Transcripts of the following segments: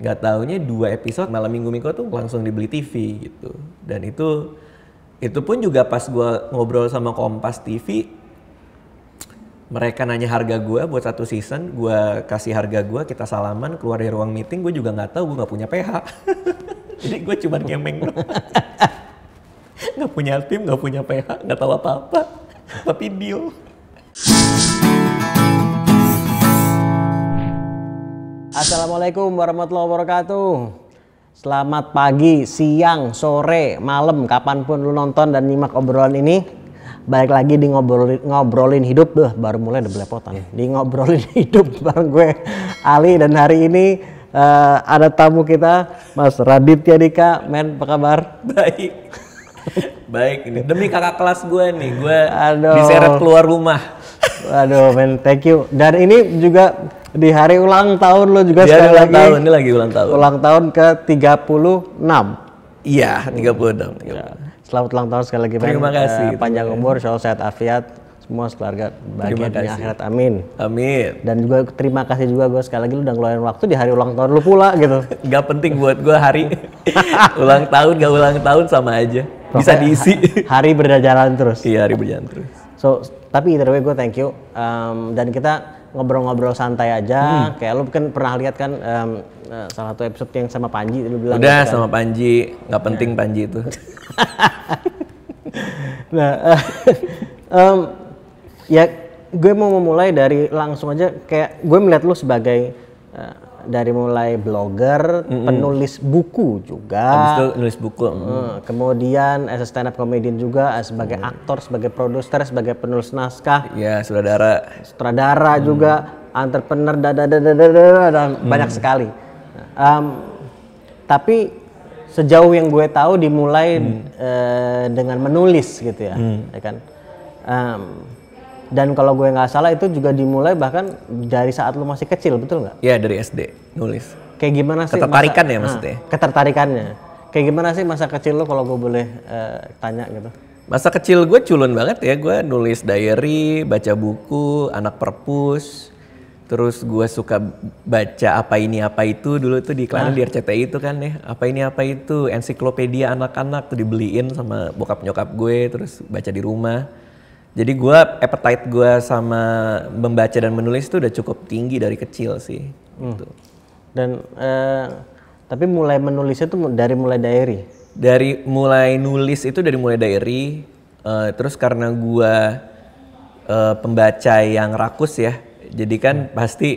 nggak taunya dua episode malam minggu minggu tuh langsung dibeli TV gitu dan itu itu pun juga pas gue ngobrol sama Kompas TV mereka nanya harga gue buat satu season gue kasih harga gue kita salaman keluar dari ruang meeting gue juga nggak tahu gue nggak punya PH jadi gue cuma ngemeng gak nggak punya tim gak punya PH nggak tahu apa apa tapi deal Assalamualaikum warahmatullahi wabarakatuh. Selamat pagi, siang, sore, malam, kapanpun lu nonton dan nyimak obrolan ini. Baik lagi di ngobrolin, ngobrolin hidup, Duh, baru mulai udah belepotan. Iya. Di ngobrolin hidup bareng gue Ali dan hari ini uh, ada tamu kita Mas Radit Yadika. Men, apa kabar? Baik. Baik ini demi kakak kelas gue nih, gue Aduh. diseret keluar rumah Waduh, men, thank you. Dan ini juga di hari ulang tahun lo juga hari sekali ulang lagi. tahun, ini lagi ulang tahun. Ulang tahun ke 36. Iya, 36. 36. Ya. Selamat ulang tahun sekali lagi, Terima kasih. Uh, panjang ya. umur, selalu sehat afiat, semua sekeluarga bahagia di akhirat amin amin dan juga terima kasih juga gue sekali lagi lu udah ngeluarin waktu di hari ulang tahun lu pula gitu Gak penting buat gue hari ulang tahun gak ulang tahun sama aja bisa diisi hari berjalan terus iya hari berjalan terus so tapi either way gue thank you um, dan kita ngobrol-ngobrol santai aja hmm. kayak lu kan pernah lihat kan um, salah satu episode yang sama Panji lu bilang udah gitu kan? sama Panji nggak iya. penting Panji itu nah uh, um, ya gue mau memulai dari langsung aja kayak gue melihat lu sebagai eh, dari mulai blogger, mm-hmm. penulis buku juga. penulis itu nulis buku. Mm. Kemudian as a stand up comedian juga, sebagai mm. aktor, sebagai produser, sebagai penulis naskah. Iya, yeah, sutradara. Sutradara mm. juga, entrepreneur, dan mm. banyak sekali. Um, tapi sejauh yang gue tahu dimulai uh, dengan menulis gitu ya, mm. ya kan. Um, dan kalau gue nggak salah itu juga dimulai bahkan dari saat lu masih kecil, betul nggak? Iya, dari SD nulis. Kayak gimana sih? Ketertarikan masa, ya maksudnya? Nah, ketertarikannya. Kayak gimana sih masa kecil lu kalau gue boleh uh, tanya gitu? Masa kecil gue culun banget ya, gue nulis diary, baca buku, anak perpus, terus gue suka baca apa ini apa itu dulu tuh di iklan nah. di RCTI itu kan ya apa ini apa itu ensiklopedia anak-anak tuh dibeliin sama bokap nyokap gue terus baca di rumah jadi gue appetite gue sama membaca dan menulis itu udah cukup tinggi dari kecil sih. Hmm. Gitu. Dan uh, tapi mulai menulis itu dari mulai diary. Dari mulai nulis itu dari mulai diary. Uh, terus karena gue uh, pembaca yang rakus ya, jadi kan hmm. pasti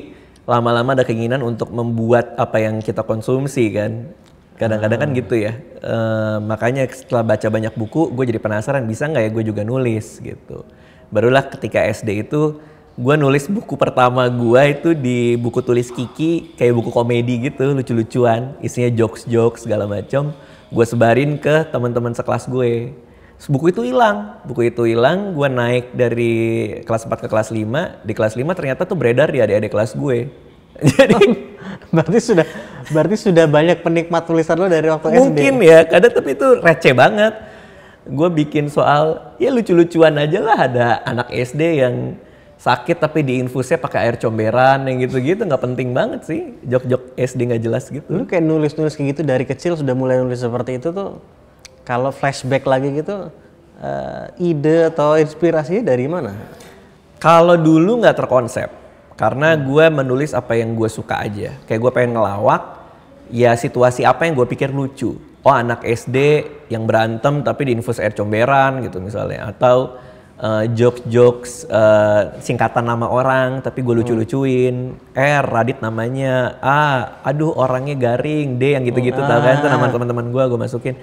lama-lama ada keinginan untuk membuat apa yang kita konsumsi kan kadang-kadang kan hmm. gitu ya e, makanya setelah baca banyak buku gue jadi penasaran bisa nggak ya gue juga nulis gitu barulah ketika SD itu gue nulis buku pertama gue itu di buku tulis Kiki kayak buku komedi gitu lucu-lucuan isinya jokes-jokes segala macam gue sebarin ke teman-teman sekelas gue buku itu hilang buku itu hilang gue naik dari kelas 4 ke kelas 5 di kelas 5 ternyata tuh beredar di adik-adik kelas gue Jadi berarti sudah berarti sudah banyak penikmat tulisan lo dari waktu Mungkin SD. Mungkin ya, kadang tapi itu receh banget. Gue bikin soal ya lucu-lucuan aja lah ada anak SD yang sakit tapi diinfusnya pakai air comberan yang gitu-gitu nggak penting banget sih jok-jok SD nggak jelas gitu. Lu kayak nulis-nulis kayak gitu dari kecil sudah mulai nulis seperti itu tuh kalau flashback lagi gitu uh, ide atau inspirasinya dari mana? Kalau dulu nggak terkonsep karena hmm. gue menulis apa yang gue suka aja. Kayak gue pengen ngelawak, ya situasi apa yang gue pikir lucu. Oh anak SD yang berantem tapi diinfus air comberan gitu misalnya. Atau uh, jokes-jokes uh, singkatan nama orang tapi gue hmm. lucu-lucuin. R, Radit namanya. ah aduh orangnya garing. D yang gitu-gitu nah. tau kan. Itu ah. nama teman-teman gue, gue masukin.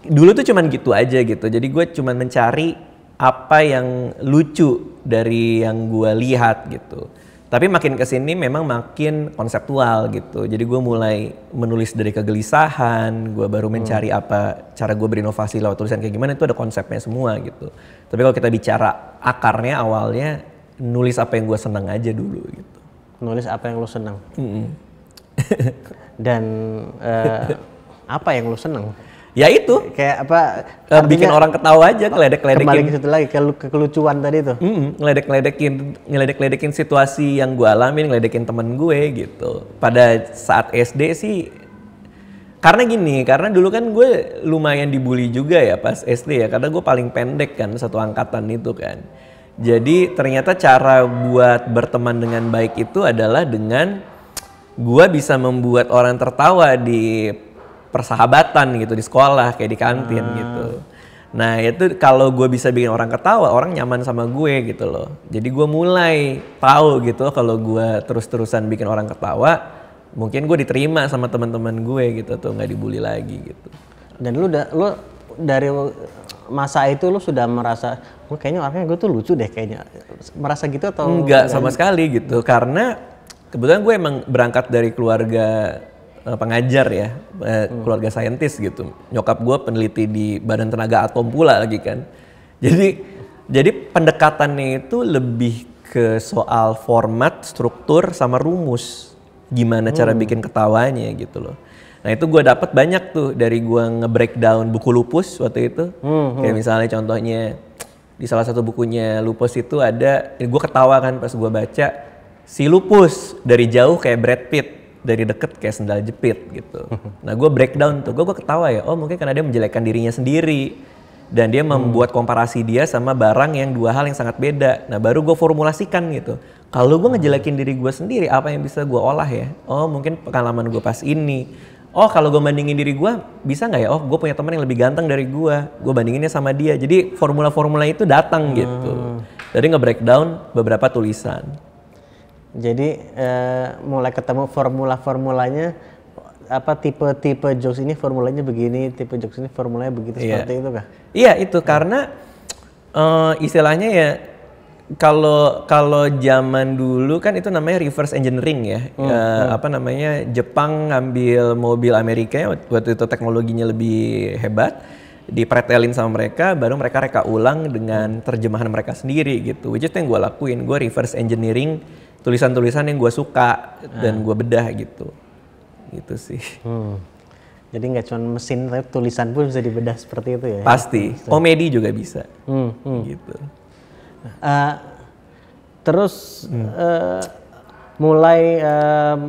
Dulu tuh cuman gitu aja gitu. Jadi gue cuman mencari apa yang lucu dari yang gue lihat gitu. Tapi makin ke sini memang makin konseptual gitu. Jadi gue mulai menulis dari kegelisahan, gue baru hmm. mencari hmm. apa cara gue berinovasi lewat tulisan kayak gimana itu ada konsepnya semua gitu. Tapi kalau kita bicara akarnya awalnya nulis apa yang gue seneng aja dulu gitu. Nulis apa yang lo seneng. Mm -hmm. Dan uh, apa yang lo seneng? ya itu kayak apa eh, artinya, bikin orang ketawa aja ngeledek ledekin kembali ke situ lagi ke, ke kelucuan tadi tuh mm, ngeledek ledekin ngeledek ledekin situasi yang gue alamin ngeledekin temen gue gitu pada saat SD sih karena gini karena dulu kan gue lumayan dibully juga ya pas SD ya karena gue paling pendek kan satu angkatan itu kan jadi ternyata cara buat berteman dengan baik itu adalah dengan gue bisa membuat orang tertawa di persahabatan gitu di sekolah kayak di kantin hmm. gitu. Nah itu kalau gue bisa bikin orang ketawa, orang nyaman sama gue gitu loh. Jadi gue mulai tahu gitu kalau gue terus-terusan bikin orang ketawa, mungkin gue diterima sama teman-teman gue gitu tuh nggak dibully lagi gitu. Dan lu udah lu dari masa itu lu sudah merasa, oh, kayaknya orangnya gue tuh lucu deh kayaknya. Merasa gitu atau? Enggak sama gitu? sekali gitu, karena kebetulan gue emang berangkat dari keluarga Eh, pengajar ya, keluarga eh, hmm. keluarga saintis gitu. Nyokap gue peneliti di Badan Tenaga Atom pula lagi kan. Jadi jadi pendekatannya itu lebih ke soal format, struktur sama rumus. Gimana hmm. cara bikin ketawanya gitu loh. Nah itu gue dapat banyak tuh dari gue ngebreakdown buku lupus waktu itu. Hmm, hmm. Kayak misalnya contohnya di salah satu bukunya lupus itu ada, gue ketawa kan pas gue baca, si lupus dari jauh kayak Brad Pitt dari deket kayak sendal jepit gitu. Nah gue breakdown tuh, gue ketawa ya, oh mungkin karena dia menjelekkan dirinya sendiri dan dia hmm. membuat komparasi dia sama barang yang dua hal yang sangat beda. Nah baru gue formulasikan gitu. Kalau gue hmm. ngejelekin diri gue sendiri, apa yang bisa gue olah ya? Oh mungkin pengalaman gue pas ini. Oh kalau gue bandingin diri gue, bisa nggak ya? Oh gue punya teman yang lebih ganteng dari gue. Gue bandinginnya sama dia. Jadi formula-formula itu datang gitu. Hmm. Jadi nge-breakdown beberapa tulisan. Jadi eh, mulai ketemu formula-formulanya apa tipe-tipe jokes ini formulanya begini, tipe jokes ini formulanya begitu yeah. seperti itu kah? Iya, yeah, itu karena uh, istilahnya ya kalau kalau zaman dulu kan itu namanya reverse engineering ya. Hmm, uh, hmm. apa namanya Jepang ngambil mobil Amerika ya, waktu itu teknologinya lebih hebat dipretelin sama mereka baru mereka reka ulang dengan terjemahan mereka sendiri gitu which is yang gue lakuin gue reverse engineering tulisan-tulisan yang gue suka nah. dan ah. gue bedah gitu gitu sih hmm. jadi nggak cuma mesin tapi tulisan pun bisa dibedah seperti itu ya pasti komedi juga bisa hmm. Hmm. gitu uh, terus hmm. uh, mulai um,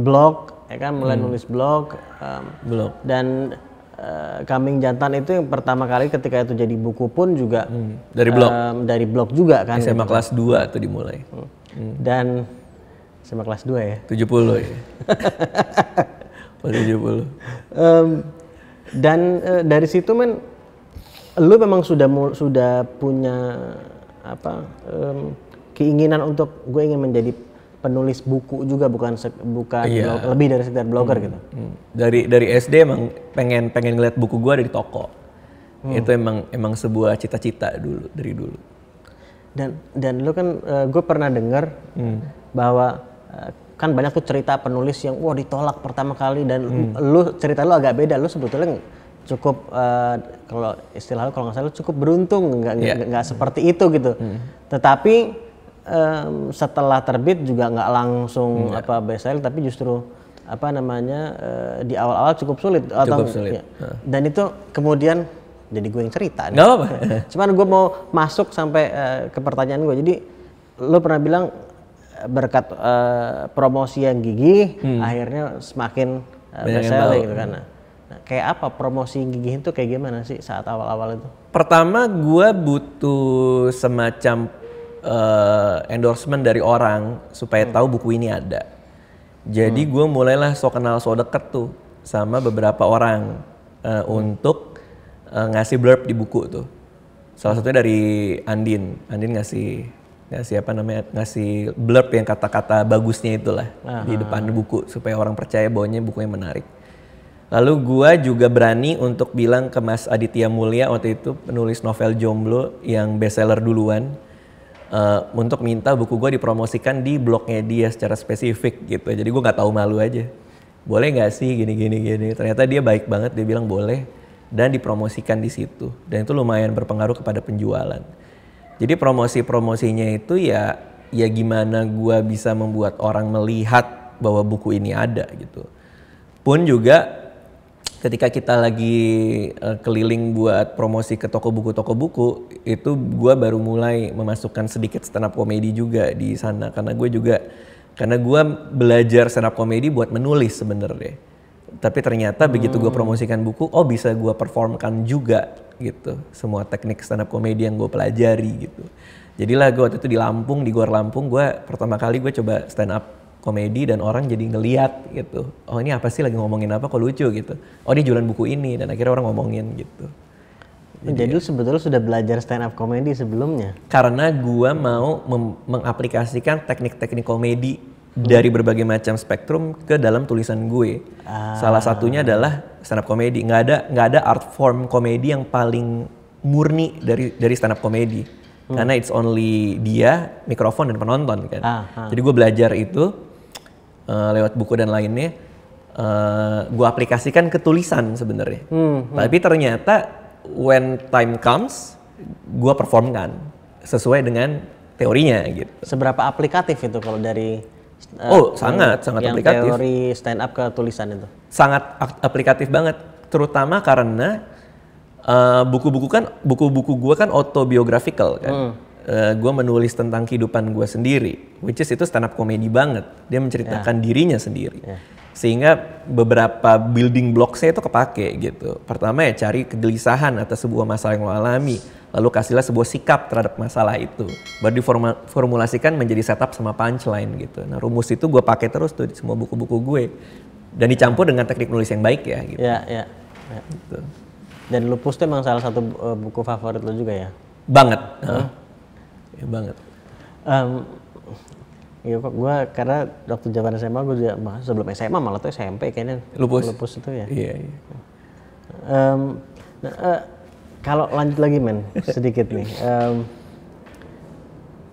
blog ya kan mulai hmm. nulis blog um, blog dan Eh, kambing Jantan itu yang pertama kali ketika itu jadi buku pun juga hmm. dari blog um, dari blog juga kan SMA gitu. kelas 2 itu dimulai Hmm. hmm. dan SMA kelas 2 ya 70 ya 70 um, dan uh, dari situ men lu memang sudah sudah punya apa um, keinginan untuk gue ingin menjadi penulis buku juga bukan bukan iya. lebih dari sekedar blogger hmm. gitu. Hmm. Dari dari SD emang pengen pengen ngeliat buku gua dari toko. Hmm. Itu emang emang sebuah cita-cita dulu dari dulu. Dan dan lu kan uh, eh, gue pernah dengar hmm. bahwa uh, kan banyak tuh cerita penulis yang wah ditolak pertama kali dan hmm. lu cerita lu agak beda lu sebetulnya cukup uh, kalau istilah lu kalau nggak salah lu cukup beruntung nggak iya. nggak yeah. seperti itu gitu. Hmm. Tetapi um, setelah terbit juga nggak langsung hmm, apa best seller tapi justru apa namanya uh, di awal-awal cukup sulit cukup atau sulit. Ya. dan itu kemudian jadi gue yang cerita nih. apa Cuman gue mau masuk sampai uh, ke pertanyaan gue. Jadi lo pernah bilang eh, berkat uh, promosi yang gigih hmm. akhirnya semakin uh, berselling gitu kan. Nah, kayak apa promosi gigih itu kayak gimana sih saat awal-awal itu? Pertama gue butuh semacam uh, endorsement dari orang supaya hmm. tahu buku ini ada. Jadi hmm. gue mulailah so kenal so deket tuh sama beberapa orang uh, hmm. untuk uh, ngasih blurb di buku tuh. Salah hmm. satunya dari Andin. Andin ngasih ngasih apa namanya ngasih blurb yang kata-kata bagusnya itulah Aha. di depan buku supaya orang percaya bahwanya bukunya menarik. Lalu gue juga berani untuk bilang ke Mas Aditya Mulia waktu itu penulis novel Jomblo yang bestseller duluan uh, untuk minta buku gue dipromosikan di blognya dia secara spesifik gitu. Jadi gue nggak tahu malu aja. Boleh nggak sih gini gini gini. Ternyata dia baik banget dia bilang boleh dan dipromosikan di situ. Dan itu lumayan berpengaruh kepada penjualan. Jadi promosi-promosinya itu ya ya gimana gue bisa membuat orang melihat bahwa buku ini ada gitu. Pun juga ketika kita lagi uh, keliling buat promosi ke toko buku toko buku itu gue baru mulai memasukkan sedikit stand up komedi juga di sana karena gue juga karena gue belajar stand up komedi buat menulis sebenarnya tapi ternyata hmm. begitu gue promosikan buku oh bisa gue performkan juga gitu semua teknik stand up komedi yang gue pelajari gitu jadilah gue waktu itu di Lampung di Gor Lampung gue pertama kali gue coba stand up komedi dan orang jadi ngeliat gitu. Oh ini apa sih lagi ngomongin apa kok lucu gitu. Oh dia jualan buku ini dan akhirnya orang ngomongin gitu. Jadi, Jadi lu ya. sebetulnya sudah belajar stand up komedi sebelumnya? Karena gua mau mengaplikasikan teknik-teknik komedi hmm. dari berbagai macam spektrum ke dalam tulisan gue. Ah. Salah satunya adalah stand up komedi. Nggak ada nggak ada art form komedi yang paling murni dari dari stand up komedi. Hmm. Karena it's only dia, mikrofon dan penonton kan. Ah, ah. Jadi gue belajar itu Eh, lewat buku dan lainnya uh, eh, gue aplikasikan ke tulisan sebenarnya hmm, hmm. tapi ternyata when time comes gue performkan sesuai dengan teorinya gitu seberapa aplikatif itu kalau dari uh, oh sangat sangat yang aplikatif teori stand up ke tulisan itu sangat aplikatif banget terutama karena buku-buku uh, kan buku-buku gue kan autobiographical kan hmm uh, eh, gue menulis tentang kehidupan gue sendiri, which is itu stand up komedi banget. Dia menceritakan yeah. dirinya sendiri. Yeah. Sehingga beberapa building block saya itu kepake gitu. Pertama ya cari kegelisahan atas sebuah masalah yang lo alami. Lalu kasihlah sebuah sikap terhadap masalah itu. Baru diformulasikan menjadi setup sama punchline gitu. Nah rumus itu gue pakai terus tuh di semua buku-buku gue. Dan dicampur dengan teknik nulis yang baik ya gitu. Iya, iya. Ya. Gitu. Dan Lupus tuh emang salah satu eh, buku favorit lo juga ya? Banget. Hmm. Huh? Iya banget um, Iya kok gue karena waktu zaman SMA gue juga mah, sebelum SMA malah tuh SMP kayaknya lupus, lupus itu ya. Iya. iya. Um, nah, uh, kalau lanjut lagi men sedikit nih, um,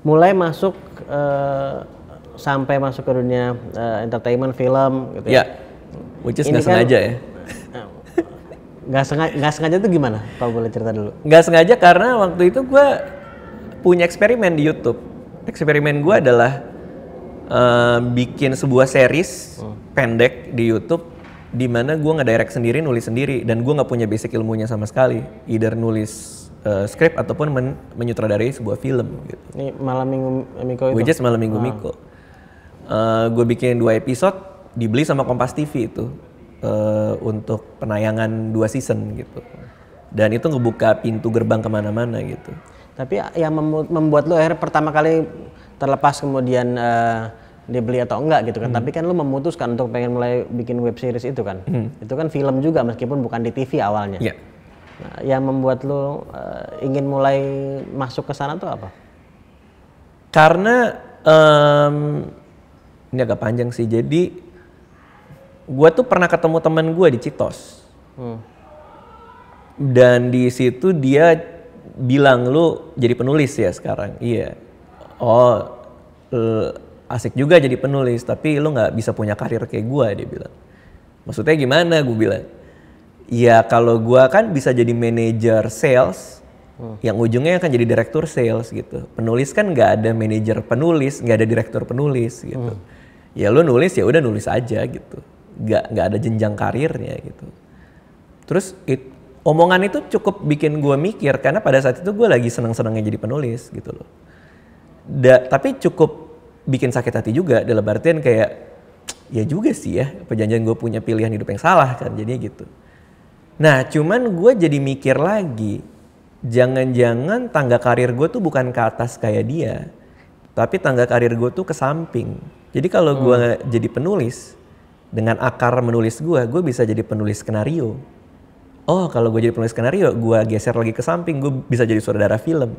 mulai masuk uh, sampai masuk ke dunia uh, entertainment film gitu. Ya. Iya. Yeah. Which is nggak kan, sengaja ya. Nggak sengaja, nggak sengaja tuh gimana? Kalau boleh cerita dulu. Nggak sengaja karena waktu itu gue punya eksperimen di YouTube. Eksperimen gue adalah uh, bikin sebuah series hmm. pendek di YouTube di mana gue direct sendiri, nulis sendiri, dan gue nggak punya basic ilmunya sama sekali. Either nulis uh, eh, skrip ataupun men menyutradari sebuah film. Gitu. Ini malam minggu Miko itu. Gue malam minggu ah. Miko. Uh, eh, gue bikin dua episode, dibeli sama Kompas TV itu uh, untuk penayangan dua season gitu. Dan itu ngebuka pintu gerbang kemana-mana gitu tapi yang membuat lu akhirnya pertama kali terlepas kemudian uh, dibeli atau enggak gitu kan hmm. tapi kan lu memutuskan untuk pengen mulai bikin web series itu kan hmm. itu kan film juga meskipun bukan di TV awalnya yeah. nah, yang membuat lu uh, ingin mulai masuk ke sana tuh apa karena um, ini agak panjang sih jadi gue tuh pernah ketemu teman gue di Citos hmm. dan di situ dia bilang lu jadi penulis ya sekarang iya oh asik juga jadi penulis tapi lu nggak bisa punya karir kayak gue dia bilang maksudnya gimana gue bilang ya kalau gue kan bisa jadi manajer sales hmm. yang ujungnya akan jadi direktur sales gitu penulis kan nggak ada manajer penulis nggak ada direktur penulis gitu hmm. ya lu nulis ya udah nulis aja gitu nggak nggak ada jenjang karirnya gitu terus it, omongan itu cukup bikin gue mikir karena pada saat itu gue lagi seneng-senengnya jadi penulis gitu loh. Da, tapi cukup bikin sakit hati juga dalam artian kayak ya juga sih ya perjanjian gue punya pilihan hidup yang salah kan Jadi gitu. Nah cuman gue jadi mikir lagi jangan-jangan tangga karir gue tuh bukan ke atas kayak dia tapi tangga karir gue tuh ke samping. Jadi kalau hmm. gue jadi penulis dengan akar menulis gue, gue bisa jadi penulis skenario oh kalau gue jadi penulis skenario gue geser lagi ke samping gue bisa jadi saudara film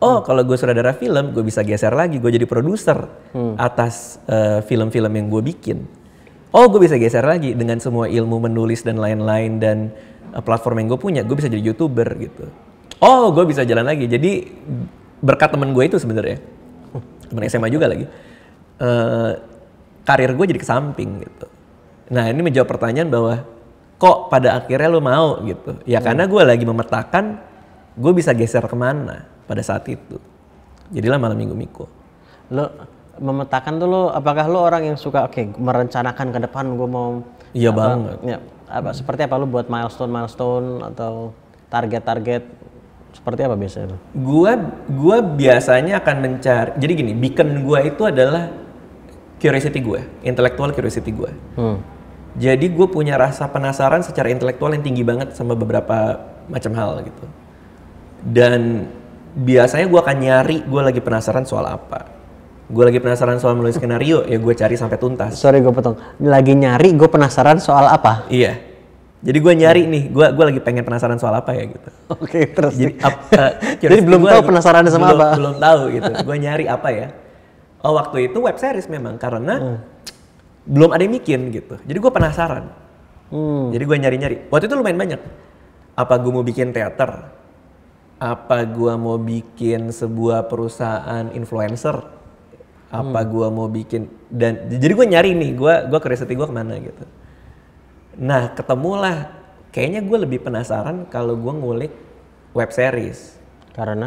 oh hmm. kalau gue saudara film gue bisa geser lagi gue jadi produser hmm. atas eh, film-film uh, yang gue bikin oh gue bisa geser lagi dengan semua ilmu menulis dan lain-lain dan uh, platform yang gue punya gue bisa jadi youtuber gitu oh gue bisa jalan lagi jadi berkat temen gue itu sebenarnya temen SMA juga lagi uh, karir gue jadi ke samping gitu nah ini menjawab pertanyaan bahwa kok pada akhirnya lo mau gitu ya hmm. karena gue lagi memetakan gue bisa geser kemana pada saat itu jadilah malam minggu miko lo memetakan tuh lo apakah lo orang yang suka oke okay, merencanakan ke depan gue mau iya banget ya apa hmm. seperti apa lo buat milestone milestone atau target-target seperti apa biasanya? gue gue biasanya akan mencari. Jadi gini, beacon gue itu adalah curiosity gue, intelektual curiosity gue. Hmm. Jadi gue punya rasa penasaran secara intelektual yang tinggi banget sama beberapa macam hal gitu. Dan biasanya gue akan nyari gue lagi penasaran soal apa. Gue lagi penasaran soal menulis skenario, ya gue cari sampai tuntas. Sorry gue potong. Lagi nyari gue penasaran soal apa? Iya. Jadi gue nyari nih, gue gue lagi pengen penasaran soal apa ya gitu. Oke okay, terus. Jadi, ap, uh, Jadi belum tahu penasaran sama belum, apa? Belum tahu gitu. gue nyari apa ya? Oh waktu itu web series memang karena hmm belum ada yang bikin gitu. Jadi gue penasaran. Hmm. Jadi gue nyari-nyari. Waktu itu lumayan banyak. Apa gue mau bikin teater? Apa gue mau bikin sebuah perusahaan influencer? Apa hmm. gue mau bikin dan jadi gue nyari nih. Gue gue kreatif gue kemana gitu. Nah ketemulah. Kayaknya gue lebih penasaran kalau gue ngulik web series. Karena?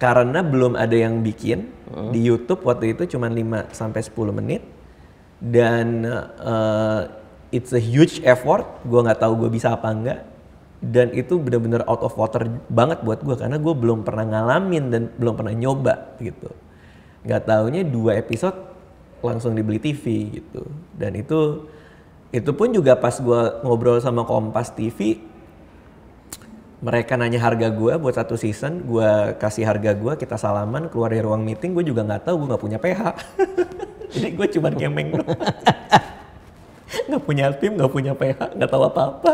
Karena belum ada yang bikin hmm. di YouTube waktu itu cuma 5 sampai sepuluh menit dan uh, it's a huge effort gue nggak tahu gue bisa apa enggak dan itu benar-benar out of water banget buat gue karena gue belum pernah ngalamin dan belum pernah nyoba gitu nggak tahunya dua episode langsung dibeli TV gitu dan itu itu pun juga pas gue ngobrol sama Kompas TV mereka nanya harga gue buat satu season gue kasih harga gue kita salaman keluar dari ruang meeting gue juga nggak tahu gue nggak punya PH Jadi gue cuma gemeng doang. gak punya tim, gak punya PH, gak tahu apa-apa.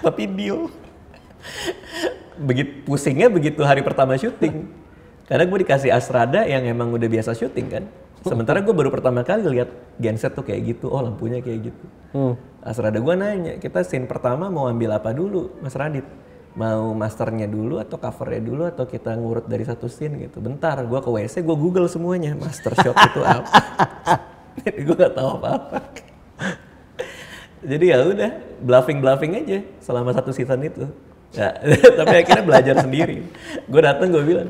Tapi deal. Begitu pusingnya begitu hari pertama syuting. Karena gue dikasih Astrada yang emang udah biasa syuting kan. Sementara gue baru pertama kali lihat genset tuh kayak gitu. Oh lampunya kayak gitu. Hmm. Asrada gue nanya, kita scene pertama mau ambil apa dulu Mas Radit? mau masternya dulu atau covernya dulu atau kita ngurut dari satu scene gitu. Bentar, gue ke WC, gue google semuanya master shot itu apa. Jadi gue gak tahu apa-apa. Jadi ya udah bluffing bluffing aja selama satu season itu. Ya, tapi akhirnya belajar sendiri. Gue datang gue bilang,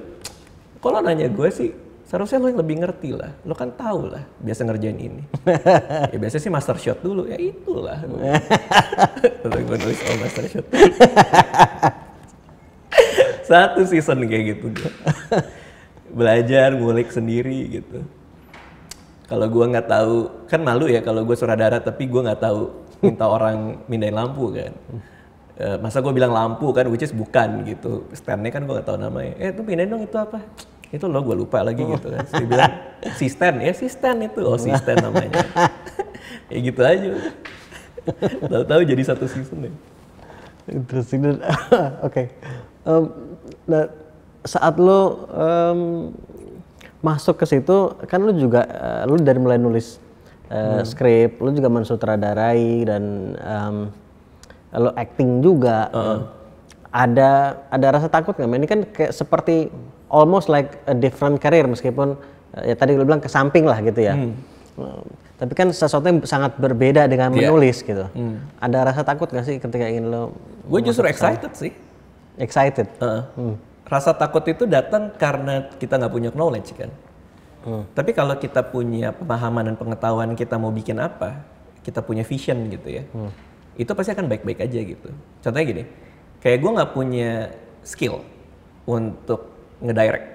kalau nanya gue sih seharusnya lo yang lebih ngerti lah lo kan tau lah biasa ngerjain ini ya biasanya sih master shot dulu ya itulah terus gue nulis all master shot satu season kayak gitu gue belajar ngulik sendiri gitu kalau gue nggak tahu kan malu ya kalau gue sutradara tapi gue nggak tahu minta orang mindahin lampu kan e, masa gue bilang lampu kan which is bukan gitu standnya kan gue nggak tahu namanya eh tuh pindahin dong itu apa itu lo gue lupa lagi gitu kan. Terus dia bilang, sisten, ya sisten itu. Oh sisten namanya. ya gitu aja. Tahu-tahu jadi satu season deh. Interesting. Oke. nah, saat lo um, masuk ke situ, kan lo juga, uh, lo dari mulai nulis uh, hmm. skrip, lo juga mensutradarai dan um, lo acting juga. Uh -uh. Ada ada rasa takut nggak? Ini kan kayak seperti almost like a different career meskipun eh, ya tadi lu bilang ke samping lah gitu ya. Hmm. Eh, tapi kan sesuatu yang sangat berbeda dengan iya. menulis gitu. Hmm. Ada rasa takut gak sih ketika ingin lo? Gue justru excited sih. Excited. Uh -uh. Hmm. Rasa takut itu datang karena kita nggak punya knowledge kan. Hmm. Tapi kalau kita punya pemahaman dan pengetahuan kita mau bikin apa, kita punya vision gitu ya, hmm. itu pasti akan baik-baik aja gitu. Contohnya gini, kayak gue nggak punya skill untuk ngedirect,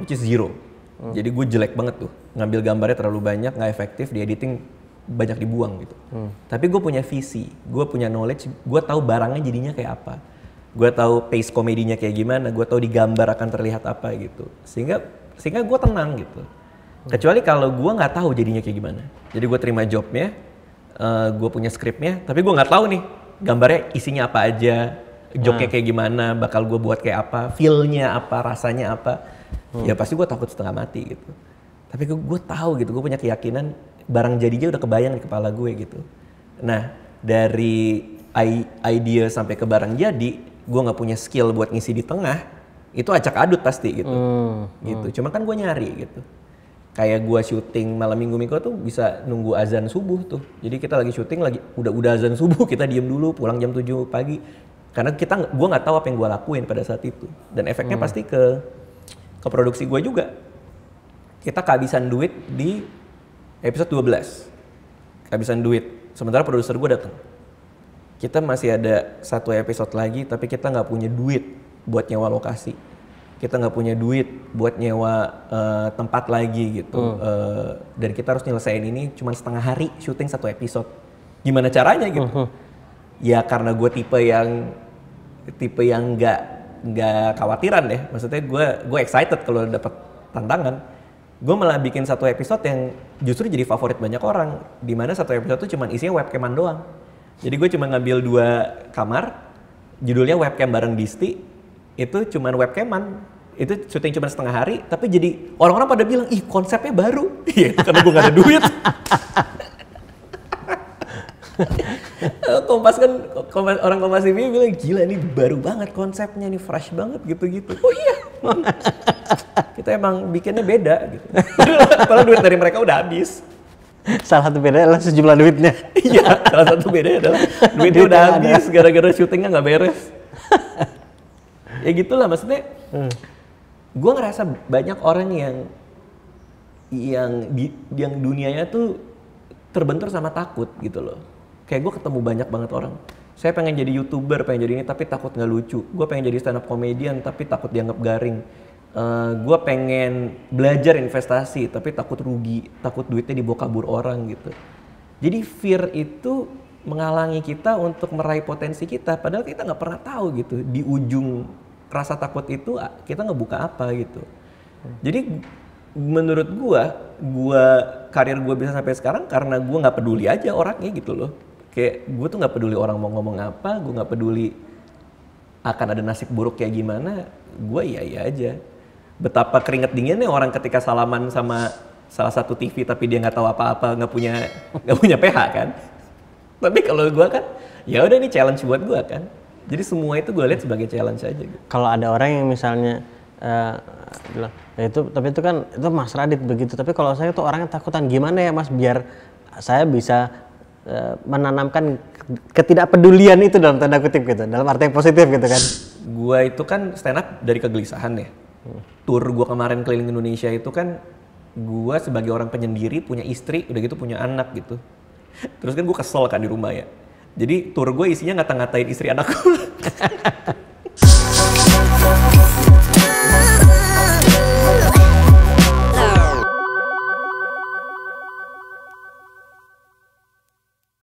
which is zero. Hmm. Jadi gue jelek banget tuh, ngambil gambarnya terlalu banyak, nggak efektif, di editing banyak dibuang gitu. Hmm. Tapi gue punya visi, gue punya knowledge, gue tahu barangnya jadinya kayak apa. Gue tahu pace komedinya kayak gimana, gue tahu di gambar akan terlihat apa gitu. Sehingga sehingga gue tenang gitu. Hmm. Kecuali kalau gue nggak tahu jadinya kayak gimana. Jadi gue terima jobnya, uh, eh, gue punya skripnya, tapi gue nggak tahu nih gambarnya isinya apa aja, joknya kayak gimana, bakal gue buat kayak apa, feelnya apa, rasanya apa. Ya hmm. Ya pasti gue takut setengah mati gitu. Tapi gue, gue tahu gitu, gue punya keyakinan barang jadinya udah kebayang di kepala gue gitu. Nah dari idea sampai ke barang jadi, gue nggak punya skill buat ngisi di tengah, itu acak adut pasti gitu. Hmm. hmm. Gitu. Cuma kan gue nyari gitu kayak gue syuting malam minggu minggu tuh bisa nunggu azan subuh tuh jadi kita lagi syuting lagi udah udah azan subuh kita diem dulu pulang jam 7 pagi karena kita gue nggak tahu apa yang gue lakuin pada saat itu dan efeknya hmm. pasti ke ke produksi gue juga kita kehabisan duit di episode 12 kehabisan duit sementara produser gue datang kita masih ada satu episode lagi tapi kita nggak punya duit buat nyewa lokasi kita nggak punya duit buat nyewa uh, tempat lagi gitu hmm. uh, dan kita harus nyelesain ini cuma setengah hari syuting satu episode gimana caranya gitu hmm. ya karena gue tipe yang tipe yang nggak nggak khawatiran deh. Maksudnya gue gue excited kalau dapet tantangan. Gue malah bikin satu episode yang justru jadi favorit banyak orang. Dimana satu episode itu cuma isinya webcaman doang. Jadi gue cuma ngambil dua kamar, judulnya webcam bareng Disti, itu cuma webcaman itu syuting cuma setengah hari tapi jadi orang-orang pada bilang ih konsepnya baru iya karena gue gak ada duit Kompas kan Kompas, orang Kompas TV bilang gila ini baru banget konsepnya nih fresh banget gitu-gitu. Oh iya. kita emang bikinnya beda gitu. Kalau duit dari mereka udah habis. Salah satu bedanya adalah sejumlah duitnya. Iya, salah satu bedanya adalah duitnya udah habis gara-gara syutingnya nggak beres. ya gitulah maksudnya. Hmm. Gue ngerasa banyak orang yang yang di, yang dunianya tuh terbentur sama takut gitu loh kayak gue ketemu banyak banget orang saya pengen jadi youtuber pengen jadi ini tapi takut nggak lucu gue pengen jadi stand up comedian tapi takut dianggap garing uh, eh, gue pengen belajar investasi tapi takut rugi takut duitnya dibawa kabur orang gitu jadi fear itu menghalangi kita untuk meraih potensi kita padahal kita nggak pernah tahu gitu di ujung rasa takut itu kita ngebuka apa gitu jadi menurut gue, gue karir gue bisa sampai sekarang karena gue nggak peduli aja orangnya gitu loh kayak gue tuh nggak peduli orang mau ngomong apa gue nggak peduli akan ada nasib buruk kayak gimana gue iya iya aja betapa keringet dinginnya orang ketika salaman sama salah satu TV tapi dia nggak tahu apa-apa nggak punya nggak punya PH kan tapi kalau gue kan ya udah ini challenge buat gue kan jadi semua itu gue lihat sebagai challenge aja gitu. kalau ada orang yang misalnya uh, ya itu tapi itu kan itu Mas Radit begitu tapi kalau saya tuh orangnya takutan gimana ya Mas biar saya bisa Eh, menanamkan ketidakpedulian itu dalam tanda kutip gitu dalam arti yang positif gitu kan Gua itu kan stand up dari kegelisahan ya hmm. tour gue kemarin keliling Indonesia itu kan gue sebagai orang penyendiri punya istri udah gitu punya anak gitu terus kan gue kesel kan di rumah ya jadi tour gue isinya ngata-ngatain istri anakku